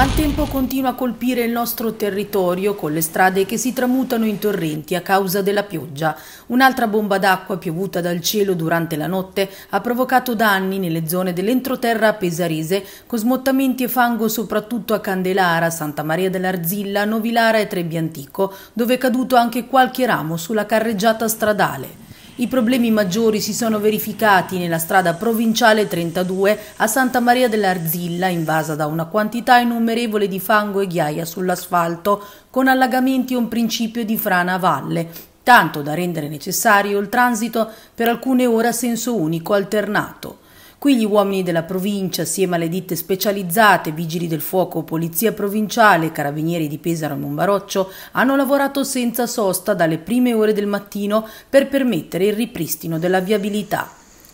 Ma il tempo continua a colpire il nostro territorio con le strade che si tramutano in torrenti a causa della pioggia. Un'altra bomba d'acqua piovuta dal cielo durante la notte ha provocato danni nelle zone dell'entroterra pesarese con smottamenti e fango soprattutto a Candelara, Santa Maria dell'Arzilla, Novilara e Trebbiantico, dove è caduto anche qualche ramo sulla carreggiata stradale. I problemi maggiori si sono verificati nella strada provinciale 32 a Santa Maria dell'Arzilla, invasa da una quantità innumerevole di fango e ghiaia sull'asfalto, con allagamenti e un principio di frana a valle, tanto da rendere necessario il transito per alcune ore a senso unico alternato. Qui gli uomini della provincia, assieme alle ditte specializzate, vigili del fuoco, polizia provinciale, e carabinieri di Pesaro e Monbaroccio, hanno lavorato senza sosta dalle prime ore del mattino per permettere il ripristino della viabilità.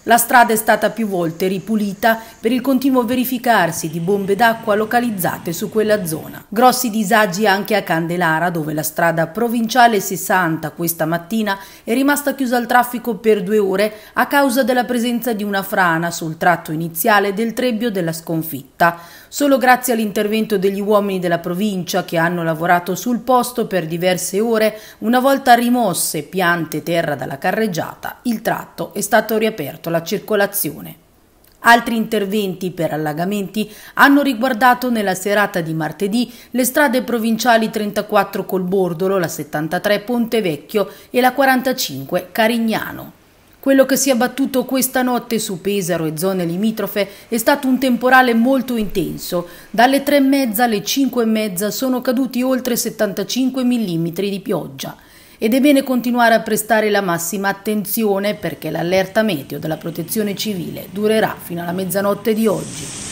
La strada è stata più volte ripulita per il continuo verificarsi di bombe d'acqua localizzate su quella zona. Grossi disagi anche a Candelara, dove la strada provinciale 60 questa mattina è rimasta chiusa al traffico per due ore a causa della presenza di una frana sul tratto iniziale del trebbio della sconfitta. Solo grazie all'intervento degli uomini della provincia che hanno lavorato sul posto per diverse ore, una volta rimosse piante e terra dalla carreggiata, il tratto è stato riaperto alla circolazione. Altri interventi per allagamenti hanno riguardato nella serata di martedì le strade provinciali 34 col Bordolo, la 73 Ponte Vecchio e la 45 Carignano. Quello che si è abbattuto questa notte su Pesaro e zone limitrofe è stato un temporale molto intenso. Dalle 3.30 alle 5.30 sono caduti oltre 75 mm di pioggia ed è bene continuare a prestare la massima attenzione perché l'allerta meteo della protezione civile durerà fino alla mezzanotte di oggi.